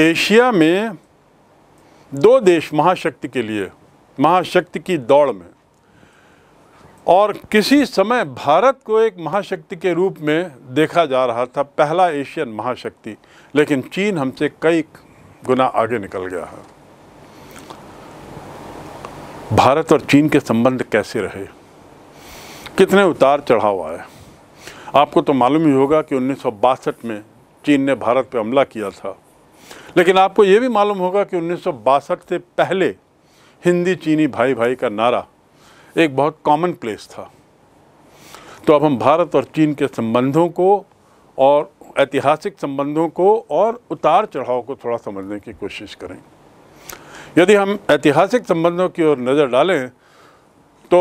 Asia में दो देश महाशक्ति के लिए महाशक्ति की दौड़ में और किसी समय भारत को एक महाशक्ति के रूप में देखा जा रहा था पहला एशियन महाशक्ति लेकिन चीन हमसे कई गुना आगे निकल गया है भारत और चीन के संबंध कैसे रहे कितने उतार चढ़ाव आए आपको तो मालूम ही होगा कि उन्नीस में चीन ने भारत पर हमला किया था लेकिन आपको ये भी मालूम होगा कि उन्नीस से पहले हिंदी चीनी भाई भाई का नारा एक बहुत कॉमन प्लेस था तो अब हम भारत और चीन के संबंधों को और ऐतिहासिक संबंधों को और उतार चढ़ाव को थोड़ा समझने की कोशिश करें यदि हम ऐतिहासिक संबंधों की ओर नज़र डालें तो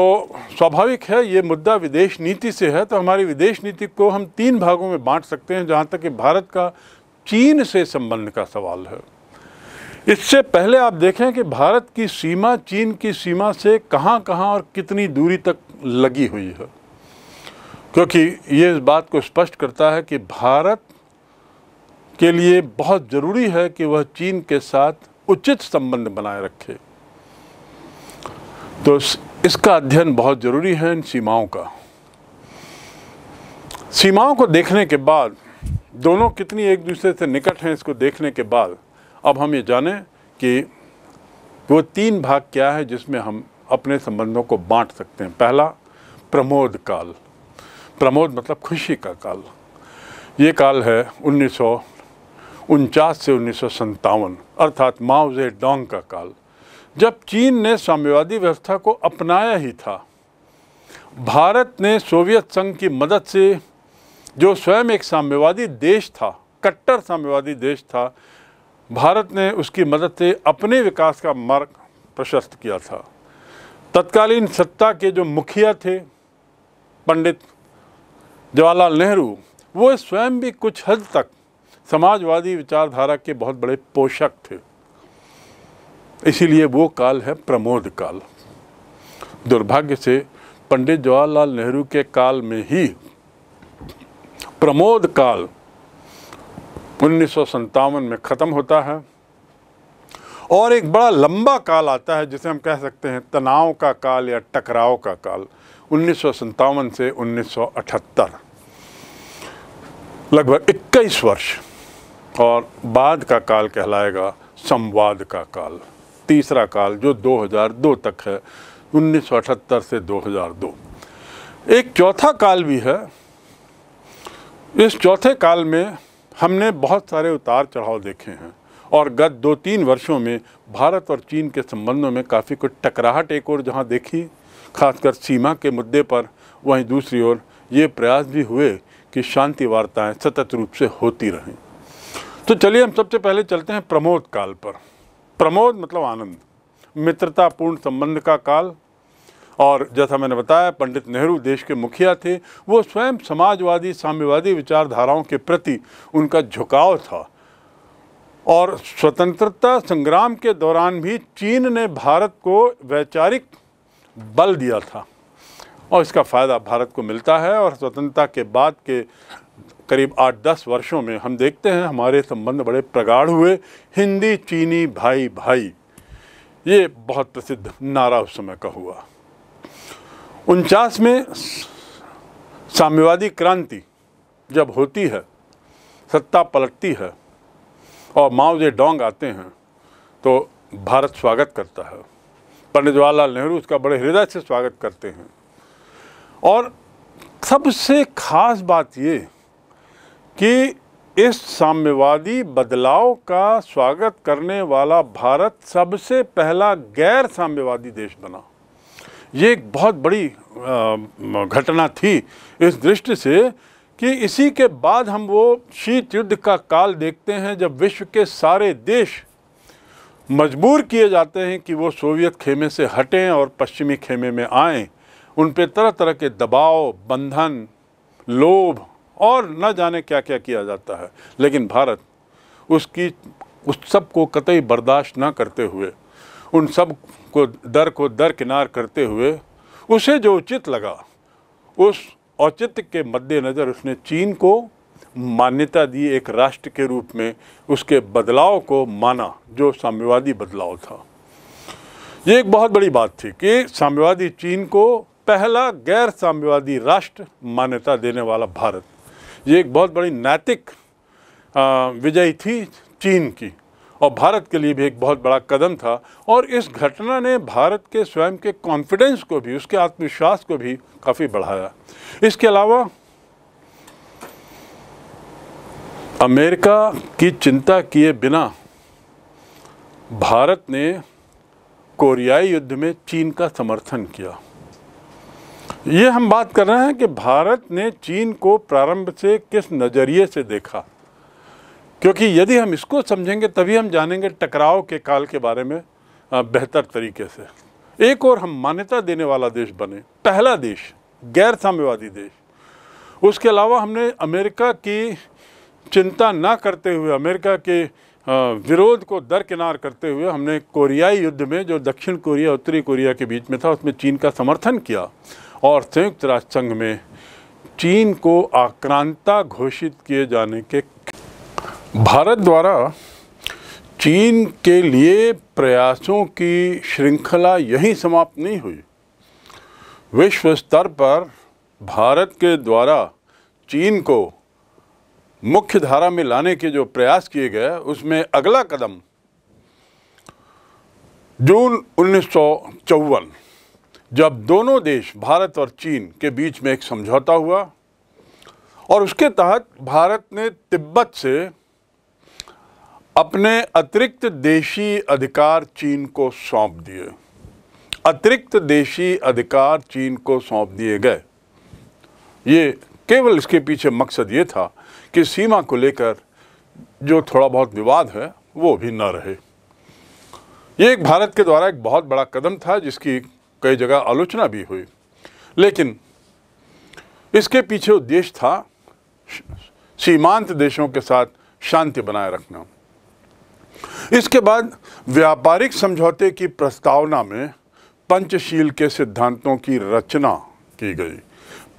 स्वाभाविक है ये मुद्दा विदेश नीति से है तो हमारी विदेश नीति को हम तीन भागों में बांट सकते हैं जहाँ तक कि भारत का चीन से संबंध का सवाल है इससे पहले आप देखें कि भारत की सीमा चीन की सीमा से कहां कहां और कितनी दूरी तक लगी हुई है क्योंकि ये इस बात को स्पष्ट करता है कि भारत के लिए बहुत ज़रूरी है कि वह चीन के साथ उचित संबंध बनाए रखे तो इसका अध्ययन बहुत ज़रूरी है इन सीमाओं का सीमाओं को देखने के बाद दोनों कितनी एक दूसरे से निकट हैं इसको देखने के बाद अब हम ये जानें कि वो तीन भाग क्या है जिसमें हम अपने संबंधों को बांट सकते हैं पहला प्रमोद काल प्रमोद मतलब खुशी का काल ये काल है उन्नीस से उन्नीस अर्थात माओजे डोंग का काल जब चीन ने साम्यवादी व्यवस्था को अपनाया ही था भारत ने सोवियत संघ की मदद से जो स्वयं एक साम्यवादी देश था कट्टर साम्यवादी देश था भारत ने उसकी मदद से अपने विकास का मार्ग प्रशस्त किया था तत्कालीन सत्ता के जो मुखिया थे पंडित जवाहरलाल नेहरू वो स्वयं भी कुछ हद तक समाजवादी विचारधारा के बहुत बड़े पोषक थे इसीलिए वो काल है प्रमोद काल दुर्भाग्य से पंडित जवाहरलाल नेहरू के काल में ही प्रमोद काल उन्नीस में ख़त्म होता है और एक बड़ा लंबा काल आता है जिसे हम कह सकते हैं तनाव का काल या टकराव का काल उन्नीस से उन्नीस लगभग 21 वर्ष और बाद का काल कहलाएगा संवाद का काल तीसरा काल जो 2002 तक है 1978 से 2002 एक चौथा काल भी है इस चौथे काल में हमने बहुत सारे उतार चढ़ाव देखे हैं और गत दो तीन वर्षों में भारत और चीन के संबंधों में काफ़ी कुछ टकराहट एक और जहां देखी खासकर सीमा के मुद्दे पर वहीं दूसरी ओर ये प्रयास भी हुए कि शांति वार्ताएँ सतत रूप से होती रहें तो चलिए हम सबसे पहले चलते हैं प्रमोद काल पर प्रमोद मतलब आनंद मित्रतापूर्ण संबंध का काल और जैसा मैंने बताया पंडित नेहरू देश के मुखिया थे वो स्वयं समाजवादी साम्यवादी विचारधाराओं के प्रति उनका झुकाव था और स्वतंत्रता संग्राम के दौरान भी चीन ने भारत को वैचारिक बल दिया था और इसका फ़ायदा भारत को मिलता है और स्वतंत्रता के बाद के करीब आठ दस वर्षों में हम देखते हैं हमारे संबंध बड़े प्रगाढ़ हुए हिंदी चीनी भाई भाई ये बहुत प्रसिद्ध नारा उस समय का हुआ उनचास में साम्यवादी क्रांति जब होती है सत्ता पलटती है और माओजे डोंग आते हैं तो भारत स्वागत करता है पंडित जवाहरलाल नेहरू उसका बड़े हृदय से स्वागत करते हैं और सबसे खास बात ये कि इस साम्यवादी बदलाव का स्वागत करने वाला भारत सबसे पहला गैर साम्यवादी देश बना ये एक बहुत बड़ी घटना थी इस दृष्टि से कि इसी के बाद हम वो शीत युद्ध का काल देखते हैं जब विश्व के सारे देश मजबूर किए जाते हैं कि वो सोवियत खेमे से हटें और पश्चिमी खेमे में आएं उन पर तरह तरह के दबाव बंधन लोभ और न जाने क्या क्या किया जाता है लेकिन भारत उसकी उस सब को कतई बर्दाश्त न करते हुए उन सब को दर को दरकिनार करते हुए उसे जो उचित लगा उस औचित्य के मद्देनज़र उसने चीन को मान्यता दी एक राष्ट्र के रूप में उसके बदलाव को माना जो साम्यवादी बदलाव था ये एक बहुत बड़ी बात थी कि साम्यवादी चीन को पहला गैर साम्यवादी राष्ट्र मान्यता देने वाला भारत ये एक बहुत बड़ी नैतिक विजय थी चीन की और भारत के लिए भी एक बहुत बड़ा कदम था और इस घटना ने भारत के स्वयं के कॉन्फिडेंस को भी उसके आत्मविश्वास को भी काफ़ी बढ़ाया इसके अलावा अमेरिका की चिंता किए बिना भारत ने कोरियाई युद्ध में चीन का समर्थन किया ये हम बात कर रहे हैं कि भारत ने चीन को प्रारंभ से किस नज़रिए से देखा क्योंकि यदि हम इसको समझेंगे तभी हम जानेंगे टकराव के काल के बारे में बेहतर तरीके से एक और हम मान्यता देने वाला देश बने पहला देश गैर साम्यवादी देश उसके अलावा हमने अमेरिका की चिंता ना करते हुए अमेरिका के विरोध को दरकिनार करते हुए हमने कोरियाई युद्ध में जो दक्षिण कोरिया उत्तरी कोरिया के बीच में था उसमें चीन का समर्थन किया और संयुक्त राष्ट्र संघ में चीन को आक्रांता घोषित किए जाने के भारत द्वारा चीन के लिए प्रयासों की श्रृंखला यहीं समाप्त नहीं हुई विश्व स्तर पर भारत के द्वारा चीन को मुख्य धारा में लाने के जो प्रयास किए गए उसमें अगला कदम जून उन्नीस जब दोनों देश भारत और चीन के बीच में एक समझौता हुआ और उसके तहत भारत ने तिब्बत से अपने अतिरिक्त देशी अधिकार चीन को सौंप दिए अतिरिक्त देशी अधिकार चीन को सौंप दिए गए ये केवल इसके पीछे मकसद ये था कि सीमा को लेकर जो थोड़ा बहुत विवाद है वो भी न रहे ये एक भारत के द्वारा एक बहुत बड़ा कदम था जिसकी कई जगह आलोचना भी हुई लेकिन इसके पीछे उद्देश्य था सीमांत देशों के साथ शांति बनाए रखना इसके बाद व्यापारिक समझौते की प्रस्तावना में पंचशील के सिद्धांतों की रचना की गई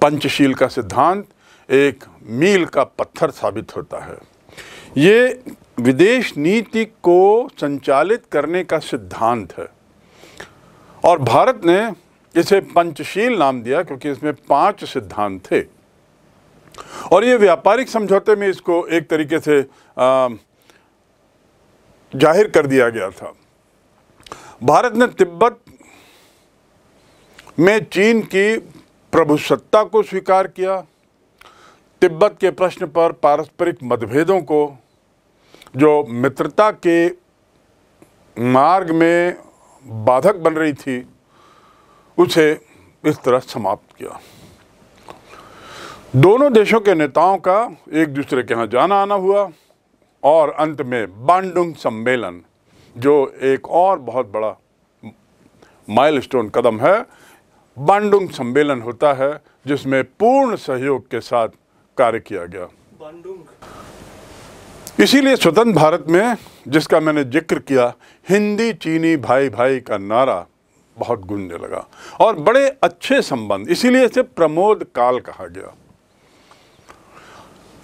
पंचशील का सिद्धांत एक मील का पत्थर साबित होता है ये विदेश नीति को संचालित करने का सिद्धांत है और भारत ने इसे पंचशील नाम दिया क्योंकि इसमें पांच सिद्धांत थे और ये व्यापारिक समझौते में इसको एक तरीके से आ, जाहिर कर दिया गया था भारत ने तिब्बत में चीन की प्रभुसत्ता को स्वीकार किया तिब्बत के प्रश्न पर पारस्परिक मतभेदों को जो मित्रता के मार्ग में बाधक बन रही थी उसे इस तरह समाप्त किया दोनों देशों के नेताओं का एक दूसरे के यहाँ जाना आना हुआ और अंत में बांडुंग सम्मेलन जो एक और बहुत बड़ा माइलस्टोन कदम है बांडुंग सम्मेलन होता है जिसमें पूर्ण सहयोग के साथ कार्य किया गया इसीलिए स्वतंत्र भारत में जिसका मैंने जिक्र किया हिंदी चीनी भाई भाई का नारा बहुत गुंजने लगा और बड़े अच्छे संबंध इसीलिए इसे प्रमोद काल कहा गया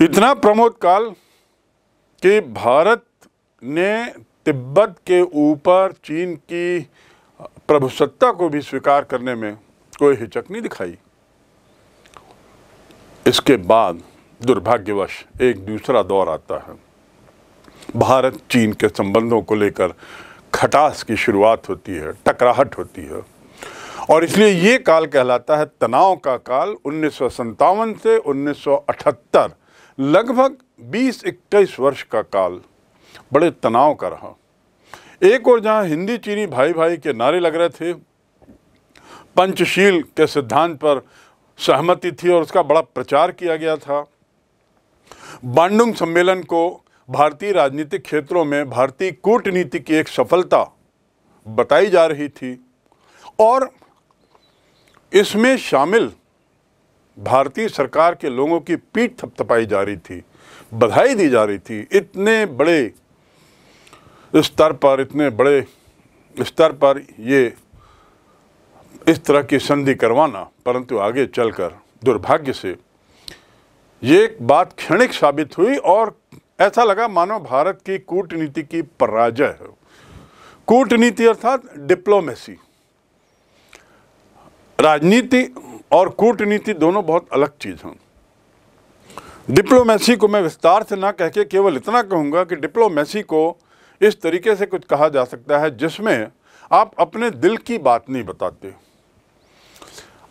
इतना प्रमोद काल कि भारत ने तिब्बत के ऊपर चीन की प्रभुसत्ता को भी स्वीकार करने में कोई हिचक नहीं दिखाई इसके बाद दुर्भाग्यवश एक दूसरा दौर आता है भारत चीन के संबंधों को लेकर खटास की शुरुआत होती है टकराहट होती है और इसलिए ये काल कहलाता है तनाव का काल उन्नीस से उन्नीस लगभग 20-21 वर्ष का काल बड़े तनाव का रहा एक और जहां हिंदी चीनी भाई भाई के नारे लग रहे थे पंचशील के सिद्धांत पर सहमति थी और उसका बड़ा प्रचार किया गया था बांडुंग सम्मेलन को भारतीय राजनीतिक क्षेत्रों में भारतीय कूटनीति की एक सफलता बताई जा रही थी और इसमें शामिल भारतीय सरकार के लोगों की पीठ थपथपाई जा रही थी बधाई दी जा रही थी इतने बड़े स्तर पर इतने बड़े स्तर पर ये इस तरह की संधि करवाना परंतु आगे चलकर दुर्भाग्य से ये एक बात क्षणिक साबित हुई और ऐसा लगा मानो भारत की कूटनीति की पराजय है कूटनीति अर्थात डिप्लोमेसी राजनीति और कूटनीति दोनों बहुत अलग चीज़ हैं डिप्लोमेसी को मैं विस्तार से ना कह के केवल इतना कहूँगा कि डिप्लोमेसी को इस तरीके से कुछ कहा जा सकता है जिसमें आप अपने दिल की बात नहीं बताते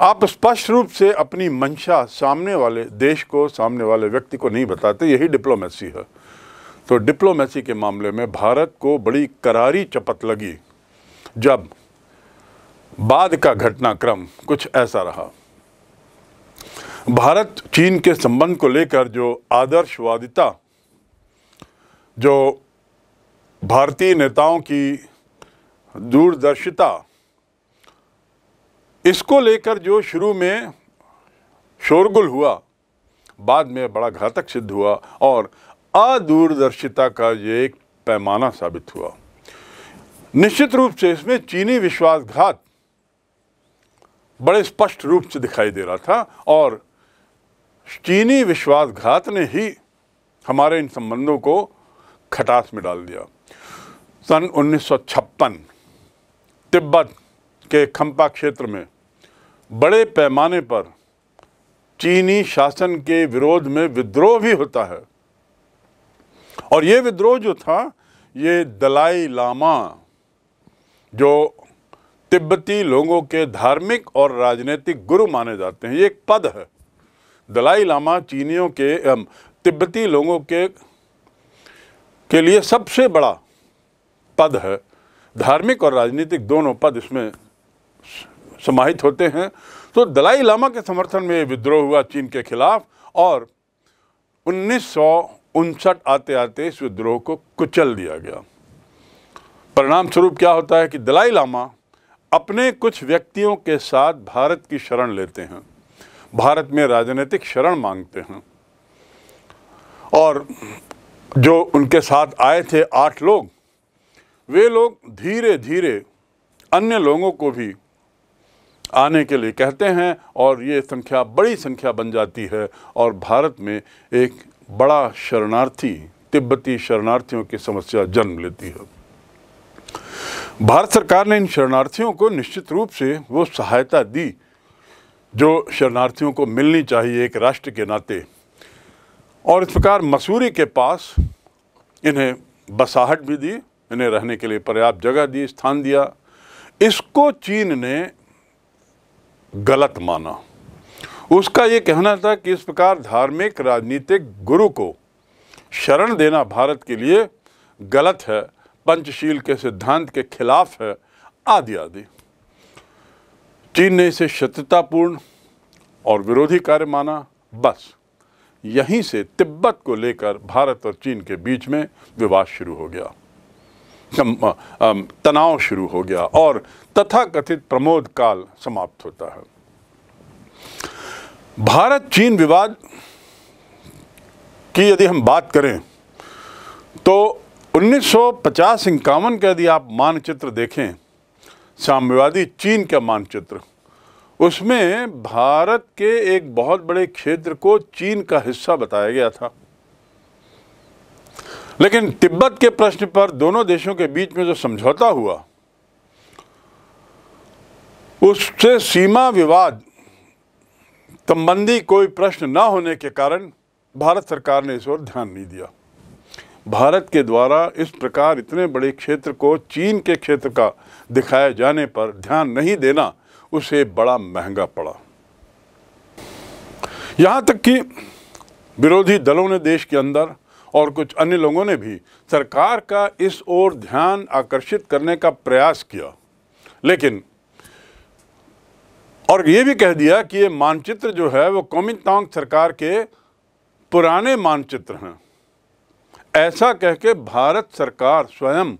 आप स्पष्ट रूप से अपनी मंशा सामने वाले देश को सामने वाले व्यक्ति को नहीं बताते यही डिप्लोमेसी है तो डिप्लोमेसी के मामले में भारत को बड़ी करारी चपत लगी जब बाद का घटनाक्रम कुछ ऐसा रहा भारत चीन के संबंध को लेकर जो आदर्शवादिता जो भारतीय नेताओं की दूरदर्शिता इसको लेकर जो शुरू में शोरगुल हुआ बाद में बड़ा घातक सिद्ध हुआ और अदूरदर्शिता का ये एक पैमाना साबित हुआ निश्चित रूप से इसमें चीनी विश्वासघात बड़े स्पष्ट रूप से दिखाई दे रहा था और चीनी विश्वासघात ने ही हमारे इन संबंधों को खटास में डाल दिया सन उन्नीस तिब्बत के खम्पा क्षेत्र में बड़े पैमाने पर चीनी शासन के विरोध में विद्रोह भी होता है और ये विद्रोह जो था ये दलाई लामा जो तिब्बती लोगों के धार्मिक और राजनीतिक गुरु माने जाते हैं ये एक पद है दलाई लामा चीनियों के तिब्बती लोगों के के लिए सबसे बड़ा पद है धार्मिक और राजनीतिक दोनों पद इसमें समाहित होते हैं तो दलाई लामा के समर्थन में विद्रोह हुआ चीन के खिलाफ और उन्नीस आते आते इस विद्रोह को कुचल दिया गया परिणाम स्वरूप क्या होता है कि दलाई लामा अपने कुछ व्यक्तियों के साथ भारत की शरण लेते हैं भारत में राजनीतिक शरण मांगते हैं और जो उनके साथ आए थे आठ लोग वे लोग धीरे धीरे अन्य लोगों को भी आने के लिए कहते हैं और ये संख्या बड़ी संख्या बन जाती है और भारत में एक बड़ा शरणार्थी तिब्बती शरणार्थियों की समस्या जन्म लेती है भारत सरकार ने इन शरणार्थियों को निश्चित रूप से वो सहायता दी जो शरणार्थियों को मिलनी चाहिए एक राष्ट्र के नाते और इस प्रकार मसूरी के पास इन्हें बसाहट भी दी इन्हें रहने के लिए पर्याप्त जगह दी स्थान दिया इसको चीन ने गलत माना उसका ये कहना था कि इस प्रकार धार्मिक राजनीतिक गुरु को शरण देना भारत के लिए गलत है पंचशील के सिद्धांत के खिलाफ है आदि आदि चीन ने इसे शत्रुतापूर्ण और विरोधी कार्य माना बस यहीं से तिब्बत को लेकर भारत और चीन के बीच में विवाद शुरू हो गया तनाव शुरू हो गया और तथाकथित प्रमोद काल समाप्त होता है भारत चीन विवाद की यदि हम बात करें तो उन्नीस सौ पचास इक्यावन का यदि आप मानचित्र देखें साम्यवादी चीन का मानचित्र उसमें भारत के एक बहुत बड़े क्षेत्र को चीन का हिस्सा बताया गया था लेकिन तिब्बत के प्रश्न पर दोनों देशों के बीच में जो समझौता हुआ उससे सीमा विवाद संबंधी कोई प्रश्न ना होने के कारण भारत सरकार ने इस ओर ध्यान नहीं दिया भारत के द्वारा इस प्रकार इतने बड़े क्षेत्र को चीन के क्षेत्र का दिखाए जाने पर ध्यान नहीं देना उसे बड़ा महंगा पड़ा यहाँ तक कि विरोधी दलों ने देश के अंदर और कुछ अन्य लोगों ने भी सरकार का इस ओर ध्यान आकर्षित करने का प्रयास किया लेकिन और ये भी कह दिया कि ये मानचित्र जो है वो कोमिंगतांग सरकार के पुराने मानचित्र हैं ऐसा कह के भारत सरकार स्वयं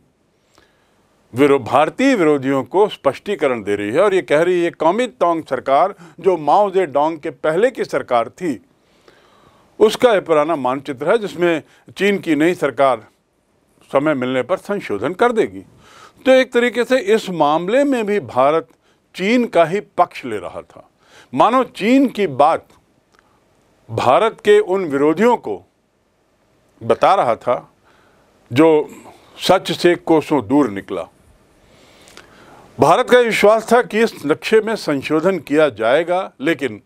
विरो भारतीय विरोधियों को स्पष्टीकरण दे रही है और ये कह रही है कौमी तोंग सरकार जो माओ जे डोंग के पहले की सरकार थी उसका यह पुराना मानचित्र है जिसमें चीन की नई सरकार समय मिलने पर संशोधन कर देगी तो एक तरीके से इस मामले में भी भारत चीन का ही पक्ष ले रहा था मानो चीन की बात भारत के उन विरोधियों को बता रहा था जो सच से कोसों दूर निकला भारत का विश्वास था कि इस नक्शे में संशोधन किया जाएगा लेकिन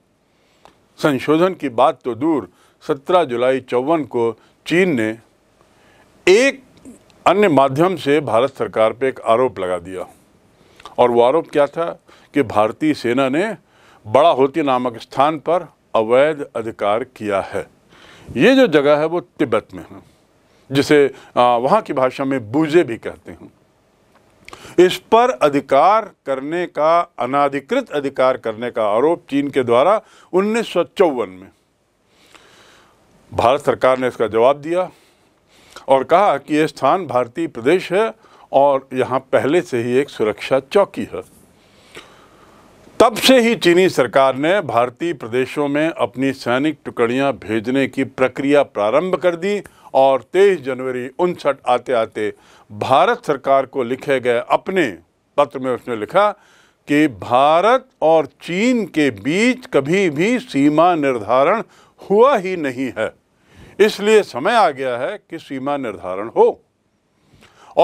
संशोधन की बात तो दूर 17 जुलाई चौवन को चीन ने एक अन्य माध्यम से भारत सरकार पर एक आरोप लगा दिया और वो आरोप क्या था कि भारतीय सेना ने बड़ा होती नामक स्थान पर अवैध अधिकार किया है ये जो जगह है वो तिब्बत में है जिसे वहाँ की भाषा में बूजे भी कहते हैं इस पर अधिकार करने का अनाधिकृत अधिकार करने का आरोप चीन के द्वारा उन्नीस में भारत सरकार ने इसका जवाब दिया और कहा कि यह स्थान भारतीय प्रदेश है और यहाँ पहले से ही एक सुरक्षा चौकी है तब से ही चीनी सरकार ने भारतीय प्रदेशों में अपनी सैनिक टुकड़ियां भेजने की प्रक्रिया प्रारंभ कर दी और 23 जनवरी उनसठ आते आते भारत सरकार को लिखे गए अपने पत्र में उसने लिखा कि भारत और चीन के बीच कभी भी सीमा निर्धारण हुआ ही नहीं है इसलिए समय आ गया है कि सीमा निर्धारण हो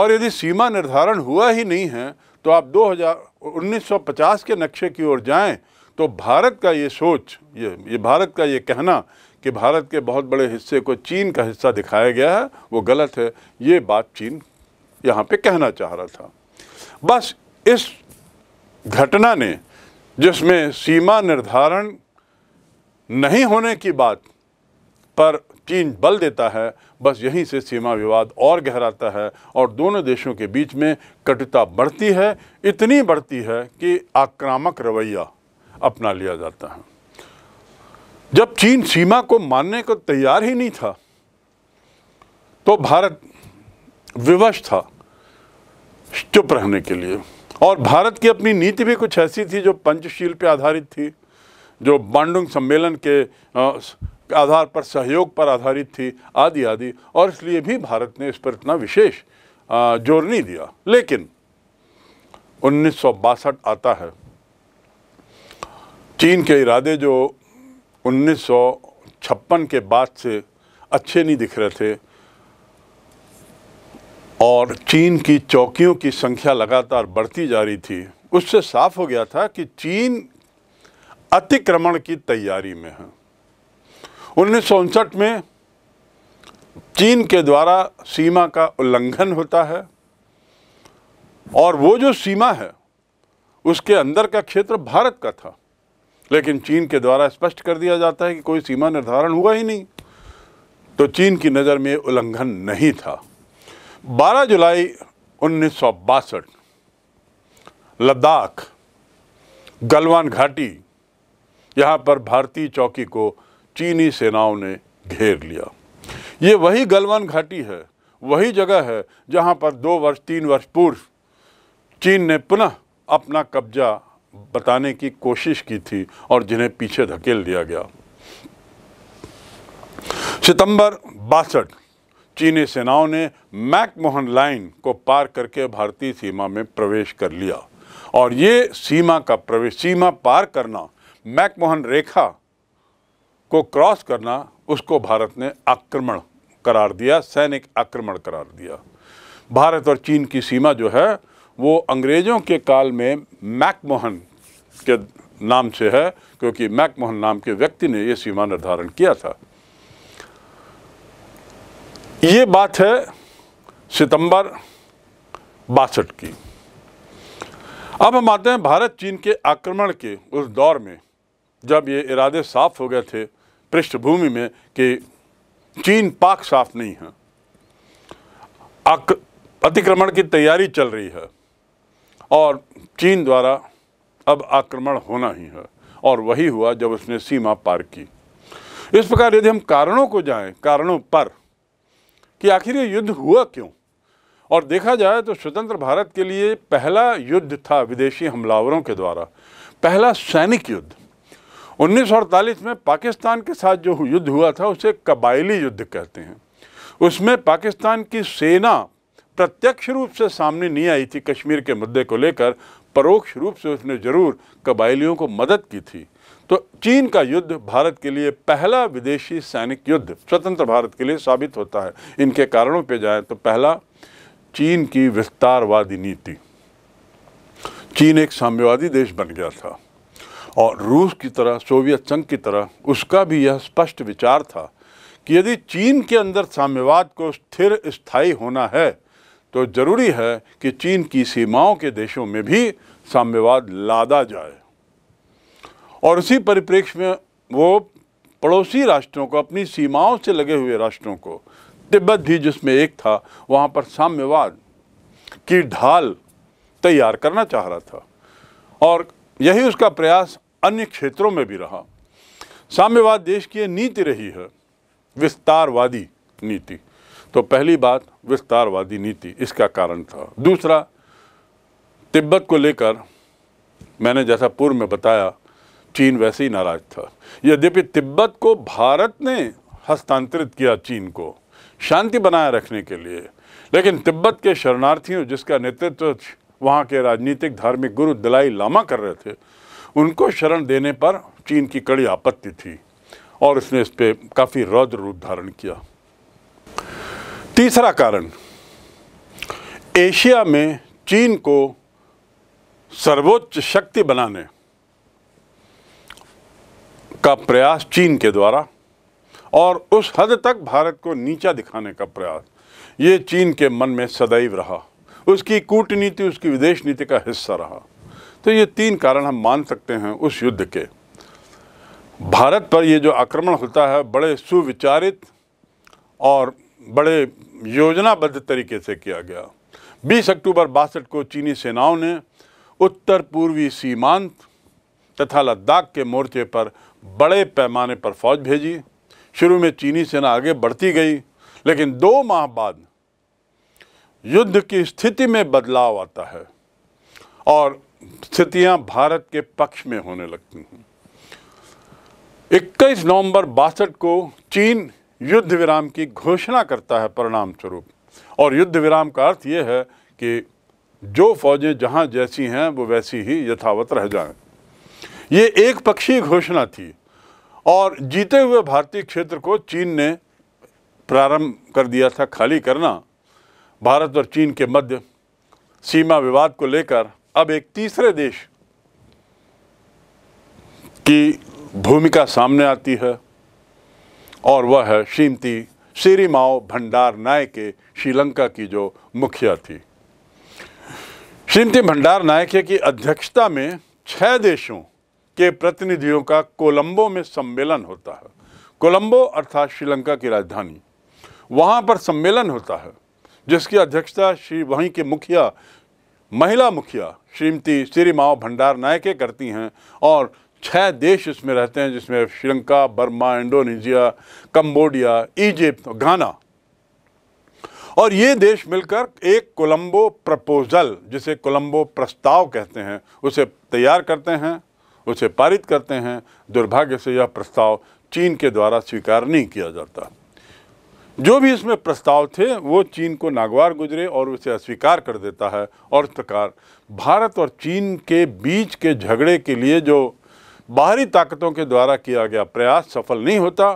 और यदि सीमा निर्धारण हुआ ही नहीं है तो आप 2000 के नक्शे की ओर जाएं तो भारत का ये सोच ये ये भारत का ये कहना कि भारत के बहुत बड़े हिस्से को चीन का हिस्सा दिखाया गया है वो गलत है ये बात चीन यहाँ पे कहना चाह रहा था बस इस घटना ने जिसमें सीमा निर्धारण नहीं होने की बात पर चीन बल देता है बस यहीं से सीमा विवाद और गहराता है और दोनों देशों के बीच में कटुता बढ़ती है इतनी बढ़ती है कि आक्रामक रवैया अपना लिया जाता है जब चीन सीमा को मानने को तैयार ही नहीं था तो भारत विवश था चुप रहने के लिए और भारत की अपनी नीति भी कुछ ऐसी थी जो पंचशील पर आधारित थी जो बांडुंग सम्मेलन के आधार पर सहयोग पर आधारित थी आदि आदि और इसलिए भी भारत ने इस पर इतना विशेष जोर नहीं दिया लेकिन उन्नीस आता है चीन के इरादे जो 1956 के बाद से अच्छे नहीं दिख रहे थे और चीन की चौकियों की संख्या लगातार बढ़ती जा रही थी उससे साफ हो गया था कि चीन अतिक्रमण की तैयारी में है उन्नीस में चीन के द्वारा सीमा का उल्लंघन होता है और वो जो सीमा है उसके अंदर का क्षेत्र भारत का था लेकिन चीन के द्वारा स्पष्ट कर दिया जाता है कि कोई सीमा निर्धारण हुआ ही नहीं तो चीन की नज़र में उल्लंघन नहीं था 12 जुलाई उन्नीस लद्दाख गलवान घाटी यहाँ पर भारतीय चौकी को चीनी सेनाओं ने घेर लिया ये वही गलवान घाटी है वही जगह है जहाँ पर दो वर्ष तीन वर्ष पूर्व चीन ने पुनः अपना कब्जा बताने की कोशिश की थी और जिन्हें पीछे धकेल दिया गया सितंबर बासठ चीनी सेनाओं ने मैकमोहन लाइन को पार करके भारतीय सीमा में प्रवेश कर लिया और ये सीमा का प्रवेश सीमा पार करना मैकमोहन रेखा को क्रॉस करना उसको भारत ने आक्रमण करार दिया सैनिक आक्रमण करार दिया भारत और चीन की सीमा जो है वो अंग्रेज़ों के काल में मैकमोहन के नाम से है क्योंकि मैकमोहन नाम के व्यक्ति ने ये सीमा निर्धारण किया था ये बात है सितंबर बासठ की अब हम आते हैं भारत चीन के आक्रमण के उस दौर में जब ये इरादे साफ हो गए थे पृष्ठभूमि में कि चीन पाक साफ नहीं है अतिक्रमण की तैयारी चल रही है और चीन द्वारा अब आक्रमण होना ही है और वही हुआ जब उसने सीमा पार की इस प्रकार यदि हम कारणों को जाएं कारणों पर कि आखिर ये युद्ध हुआ क्यों और देखा जाए तो स्वतंत्र भारत के लिए पहला युद्ध था विदेशी हमलावरों के द्वारा पहला सैनिक युद्ध 1948 में पाकिस्तान के साथ जो युद्ध हुआ था उसे कबायली युद्ध कहते हैं उसमें पाकिस्तान की सेना प्रत्यक्ष रूप से सामने नहीं आई थी कश्मीर के मुद्दे को लेकर परोक्ष रूप से उसने ज़रूर कबायलियों को मदद की थी तो चीन का युद्ध भारत के लिए पहला विदेशी सैनिक युद्ध स्वतंत्र भारत के लिए साबित होता है इनके कारणों पर जाए तो पहला चीन की विस्तारवादी नीति चीन एक साम्यवादी देश बन गया था और रूस की तरह सोवियत संघ की तरह उसका भी यह स्पष्ट विचार था कि यदि चीन के अंदर साम्यवाद को स्थिर स्थायी होना है तो ज़रूरी है कि चीन की सीमाओं के देशों में भी साम्यवाद लादा जाए और इसी परिप्रेक्ष्य में वो पड़ोसी राष्ट्रों को अपनी सीमाओं से लगे हुए राष्ट्रों को तिब्बत भी जिसमें एक था वहाँ पर साम्यवाद की ढाल तैयार करना चाह रहा था और यही उसका प्रयास अन्य क्षेत्रों में भी रहा साम्यवाद देश की नीति रही है विस्तारवादी नीति तो पहली बात विस्तारवादी नीति इसका कारण था दूसरा तिब्बत को लेकर मैंने जैसा पूर्व में बताया चीन वैसे ही नाराज था यद्यपि तिब्बत को भारत ने हस्तांतरित किया चीन को शांति बनाए रखने के लिए लेकिन तिब्बत के शरणार्थियों जिसका नेतृत्व वहाँ के राजनीतिक धार्मिक गुरु दलाई लामा कर रहे थे उनको शरण देने पर चीन की कड़ी आपत्ति थी और उसने इस पर काफ़ी रौद्र रूप धारण किया तीसरा कारण एशिया में चीन को सर्वोच्च शक्ति बनाने का प्रयास चीन के द्वारा और उस हद तक भारत को नीचा दिखाने का प्रयास ये चीन के मन में सदैव रहा उसकी कूटनीति उसकी विदेश नीति का हिस्सा रहा तो ये तीन कारण हम मान सकते हैं उस युद्ध के भारत पर ये जो आक्रमण होता है बड़े सुविचारित और बड़े योजनाबद्ध तरीके से किया गया 20 अक्टूबर बासठ को चीनी सेनाओं ने उत्तर पूर्वी सीमांत तथा लद्दाख के मोर्चे पर बड़े पैमाने पर फौज भेजी शुरू में चीनी सेना आगे बढ़ती गई लेकिन दो माह बाद युद्ध की स्थिति में बदलाव आता है और स्थितियां भारत के पक्ष में होने लगती हैं 21 नवंबर बासठ को चीन युद्ध विराम की घोषणा करता है परिणाम स्वरूप और युद्ध विराम का अर्थ यह है कि जो फौजें जहां जैसी हैं वो वैसी ही यथावत रह जाएं। ये एक पक्षीय घोषणा थी और जीते हुए भारतीय क्षेत्र को चीन ने प्रारंभ कर दिया था खाली करना भारत और चीन के मध्य सीमा विवाद को लेकर अब एक तीसरे देश की भूमिका सामने आती है और वह है श्रीमती श्रीमाओ भंडार नायके श्रीलंका की जो मुखिया थी श्रीमती भंडार नायके की अध्यक्षता में छह देशों के प्रतिनिधियों का कोलंबो में सम्मेलन होता है कोलंबो अर्थात श्रीलंका की राजधानी वहां पर सम्मेलन होता है जिसकी अध्यक्षता श्री वहीं के मुखिया महिला मुखिया श्रीमती श्रीमाव भंडार नायके करती हैं और छः देश इसमें रहते हैं जिसमें Sri Lanka Burma Indonesia Cambodia Egypt Ghana और ये देश मिलकर एक कोलंबो प्रपोजल जिसे कोलंबो प्रस्ताव कहते हैं उसे तैयार करते हैं उसे पारित करते हैं दुर्भाग्य से यह प्रस्ताव चीन के द्वारा स्वीकार नहीं किया जाता जो भी इसमें प्रस्ताव थे वो चीन को नागवार गुजरे और उसे अस्वीकार कर देता है और प्रकार भारत और चीन के बीच के झगड़े के लिए जो बाहरी ताकतों के द्वारा किया गया प्रयास सफल नहीं होता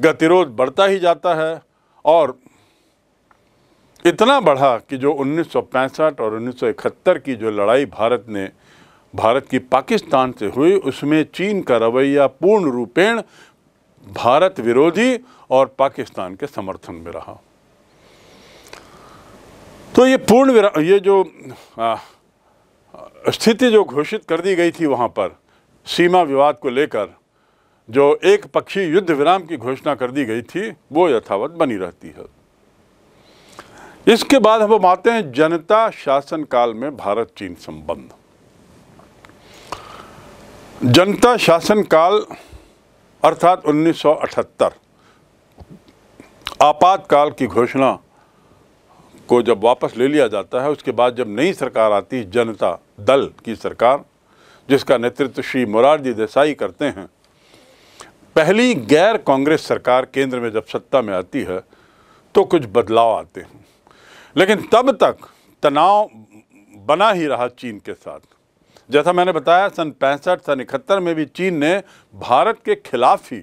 गतिरोध बढ़ता ही जाता है और इतना बढ़ा कि जो 1965 और 1971 की जो लड़ाई भारत ने भारत की पाकिस्तान से हुई उसमें चीन का रवैया पूर्ण रूपेण भारत विरोधी और पाकिस्तान के समर्थन में रहा तो ये पूर्ण ये जो स्थिति जो घोषित कर दी गई थी वहाँ पर सीमा विवाद को लेकर जो एक पक्षी युद्ध विराम की घोषणा कर दी गई थी वो यथावत बनी रहती है इसके बाद हम आते हैं जनता शासन काल में भारत चीन संबंध जनता शासन काल अर्थात 1978 आपातकाल की घोषणा को जब वापस ले लिया जाता है उसके बाद जब नई सरकार आती जनता दल की सरकार जिसका नेतृत्व श्री मुरारजी देसाई करते हैं पहली गैर कांग्रेस सरकार केंद्र में जब सत्ता में आती है तो कुछ बदलाव आते हैं लेकिन तब तक तनाव बना ही रहा चीन के साथ जैसा मैंने बताया सन पैंसठ सन इकहत्तर में भी चीन ने भारत के खिलाफ ही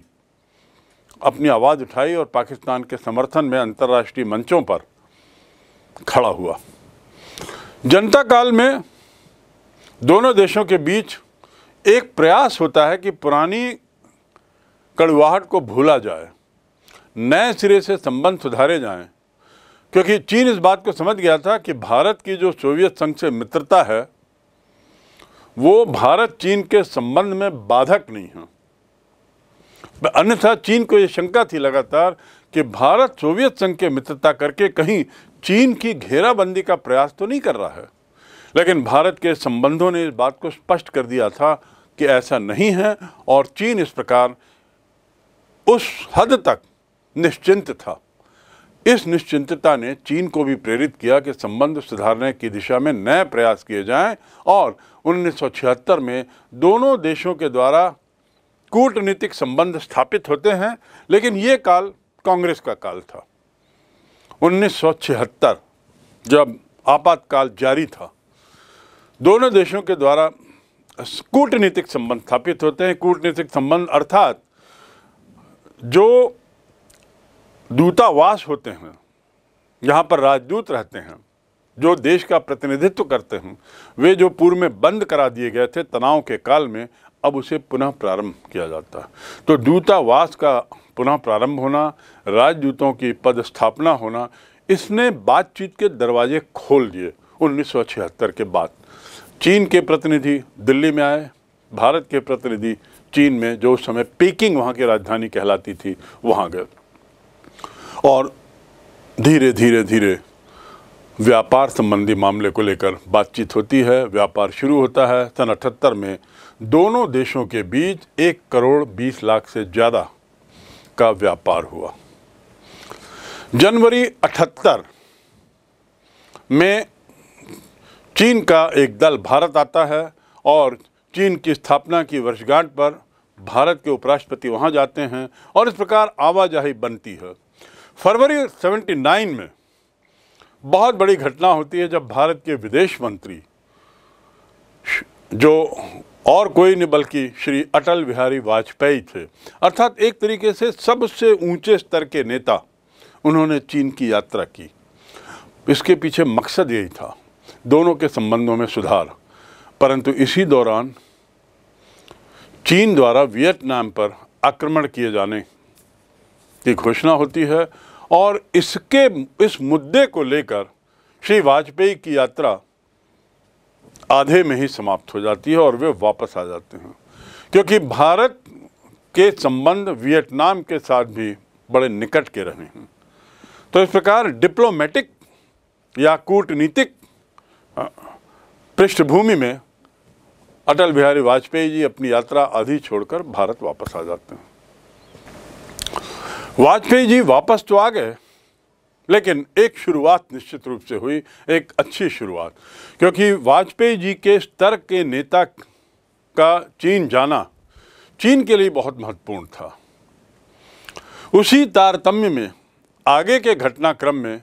अपनी आवाज़ उठाई और पाकिस्तान के समर्थन में अंतर्राष्ट्रीय मंचों पर खड़ा हुआ जनता काल में दोनों देशों के बीच एक प्रयास होता है कि पुरानी कड़वाहट को भूला जाए नए सिरे से संबंध सुधारे जाएं क्योंकि चीन इस बात को समझ गया था कि भारत की जो सोवियत संघ से मित्रता है वो भारत चीन के संबंध में बाधक नहीं है अन्यथा चीन को ये शंका थी लगातार कि भारत सोवियत संघ के मित्रता करके कहीं चीन की घेराबंदी का प्रयास तो नहीं कर रहा है लेकिन भारत के संबंधों ने इस बात को स्पष्ट कर दिया था कि ऐसा नहीं है और चीन इस प्रकार उस हद तक निश्चिंत था इस निश्चिंतता ने चीन को भी प्रेरित किया कि संबंध सुधारने की दिशा में नए प्रयास किए जाएं और 1976 में दोनों देशों के द्वारा कूटनीतिक संबंध स्थापित होते हैं लेकिन ये काल कांग्रेस का काल था 1976 जब आपातकाल जारी था दोनों देशों के द्वारा कूटनीतिक संबंध स्थापित होते हैं कूटनीतिक संबंध अर्थात जो दूतावास होते हैं जहाँ पर राजदूत रहते हैं जो देश का प्रतिनिधित्व करते हैं वे जो पूर्व में बंद करा दिए गए थे तनाव के काल में अब उसे पुनः प्रारंभ किया जाता है तो दूतावास का पुनः प्रारंभ होना राजदूतों की पदस्थापना होना इसने बातचीत के दरवाजे खोल दिए उन्नीस के बाद चीन के प्रतिनिधि दिल्ली में आए भारत के प्रतिनिधि चीन में जो उस समय पेकिंग वहाँ की राजधानी कहलाती थी वहाँ गए और धीरे धीरे धीरे व्यापार संबंधी मामले को लेकर बातचीत होती है व्यापार शुरू होता है सन अठहत्तर में दोनों देशों के बीच एक करोड़ बीस लाख से ज़्यादा का व्यापार हुआ जनवरी अठहत्तर में चीन का एक दल भारत आता है और चीन की स्थापना की वर्षगांठ पर भारत के उपराष्ट्रपति वहाँ जाते हैं और इस प्रकार आवाजाही बनती है फरवरी 79 में बहुत बड़ी घटना होती है जब भारत के विदेश मंत्री जो और कोई नहीं बल्कि श्री अटल बिहारी वाजपेयी थे अर्थात एक तरीके से सबसे ऊंचे स्तर के नेता उन्होंने चीन की यात्रा की इसके पीछे मकसद यही था दोनों के संबंधों में सुधार परंतु इसी दौरान चीन द्वारा वियतनाम पर आक्रमण किए जाने की घोषणा होती है और इसके इस मुद्दे को लेकर श्री वाजपेयी की यात्रा आधे में ही समाप्त हो जाती है और वे वापस आ जाते हैं क्योंकि भारत के संबंध वियतनाम के साथ भी बड़े निकट के रहे हैं तो इस प्रकार डिप्लोमेटिक या कूटनीतिक पृष्ठभूमि में अटल बिहारी वाजपेयी जी अपनी यात्रा आधी छोड़कर भारत वापस आ जाते हैं वाजपेयी जी वापस तो आ गए लेकिन एक शुरुआत निश्चित रूप से हुई एक अच्छी शुरुआत क्योंकि वाजपेयी जी के स्तर के नेता का चीन जाना चीन के लिए बहुत महत्वपूर्ण था उसी तारतम्य में आगे के घटनाक्रम में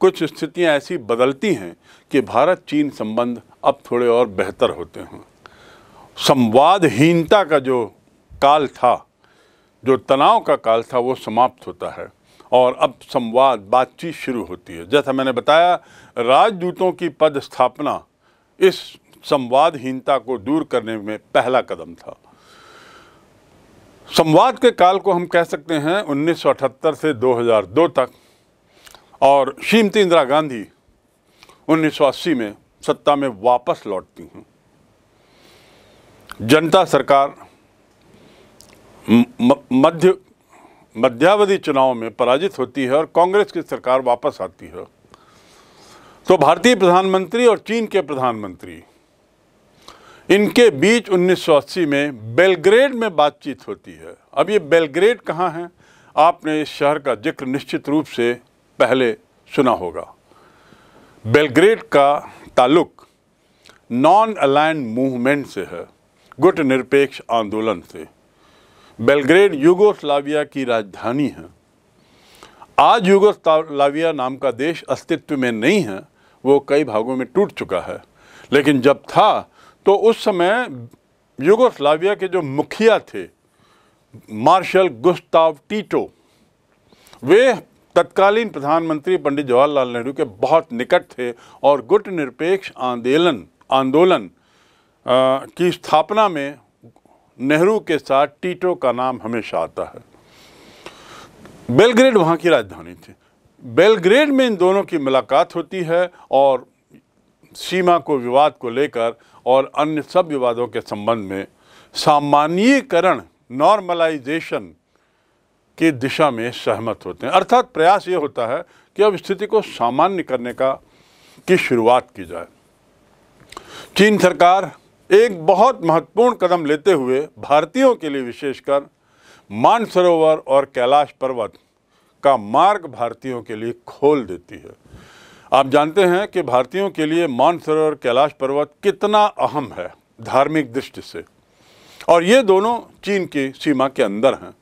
कुछ स्थितियां ऐसी बदलती हैं कि भारत चीन संबंध अब थोड़े और बेहतर होते हैं संवादहीनता का जो काल था जो तनाव का काल था वो समाप्त होता है और अब संवाद बातचीत शुरू होती है जैसा मैंने बताया राजदूतों की पद स्थापना इस संवादहीनता को दूर करने में पहला कदम था संवाद के काल को हम कह सकते हैं 1978 से 2002 तक और श्रीमती इंदिरा गांधी 1980 में सत्ता में वापस लौटती हैं जनता सरकार मध्य मध्यावधि चुनाव में पराजित होती है और कांग्रेस की सरकार वापस आती है तो भारतीय प्रधानमंत्री और चीन के प्रधानमंत्री इनके बीच 1980 में बेलग्रेड में बातचीत होती है अब ये बेलग्रेड कहाँ है आपने इस शहर का जिक्र निश्चित रूप से पहले सुना होगा बेलग्रेड का ताल्लुक नॉन अलाइन मूवमेंट से है गुट निरपेक्ष आंदोलन से बेलग्रेड युगोस्लाविया की राजधानी है आज युगोस्लाविया नाम का देश अस्तित्व में नहीं है वो कई भागों में टूट चुका है लेकिन जब था तो उस समय युगोस्लाविया के जो मुखिया थे मार्शल गुस्ताव टीटो वे तत्कालीन प्रधानमंत्री पंडित जवाहरलाल नेहरू के बहुत निकट थे और गुट निरपेक्ष आंदोलन आंदोलन की स्थापना में नेहरू के साथ टीटो का नाम हमेशा आता है बेलग्रेड वहाँ की राजधानी थी बेलग्रेड में इन दोनों की मुलाकात होती है और सीमा को विवाद को लेकर और अन्य सब विवादों के संबंध में सामान्यकरण नॉर्मलाइजेशन की दिशा में सहमत होते हैं अर्थात प्रयास ये होता है कि अब स्थिति को सामान्य करने का की शुरुआत की जाए चीन सरकार एक बहुत महत्वपूर्ण कदम लेते हुए भारतीयों के लिए विशेषकर मानसरोवर और कैलाश पर्वत का मार्ग भारतीयों के लिए खोल देती है आप जानते हैं कि भारतीयों के लिए मानसरोवर कैलाश पर्वत कितना अहम है धार्मिक दृष्टि से और ये दोनों चीन की सीमा के अंदर हैं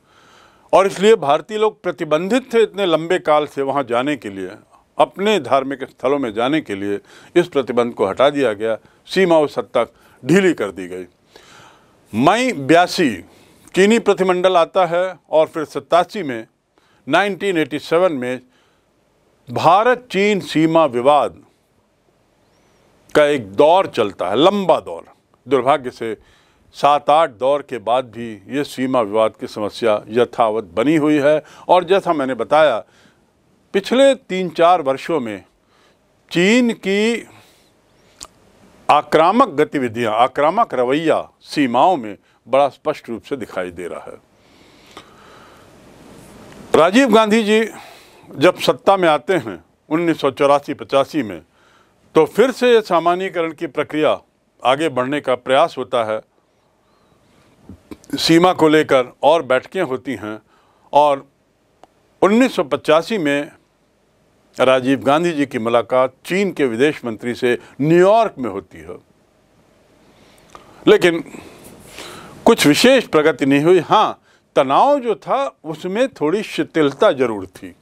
और इसलिए भारतीय लोग प्रतिबंधित थे इतने लंबे काल से वहाँ जाने के लिए अपने धार्मिक स्थलों में जाने के लिए इस प्रतिबंध को हटा दिया गया सीमा उस हद तक ढीली कर दी गई मई बयासी चीनी प्रतिमंडल आता है और फिर सत्तासी में 1987 में भारत चीन सीमा विवाद का एक दौर चलता है लंबा दौर दुर्भाग्य से सात आठ दौर के बाद भी ये सीमा विवाद की समस्या यथावत बनी हुई है और जैसा मैंने बताया पिछले तीन चार वर्षों में चीन की आक्रामक गतिविधियां, आक्रामक रवैया सीमाओं में बड़ा स्पष्ट रूप से दिखाई दे रहा है राजीव गांधी जी जब सत्ता में आते हैं उन्नीस सौ चौरासी पचासी में तो फिर से ये सामान्यकरण की प्रक्रिया आगे बढ़ने का प्रयास होता है सीमा को लेकर और बैठकें होती हैं और उन्नीस सौ पचासी में राजीव गांधी जी की मुलाकात चीन के विदेश मंत्री से न्यूयॉर्क में होती है लेकिन कुछ विशेष प्रगति नहीं हुई हाँ तनाव जो था उसमें थोड़ी शिथिलता जरूर थी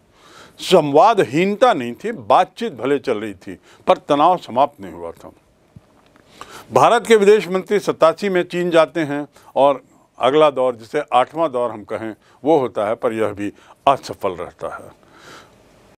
संवादहीनता नहीं थी बातचीत भले चल रही थी पर तनाव समाप्त नहीं हुआ था भारत के विदेश मंत्री सतासी में चीन जाते हैं और अगला दौर जिसे आठवां दौर हम कहें वो होता है पर यह भी असफल रहता है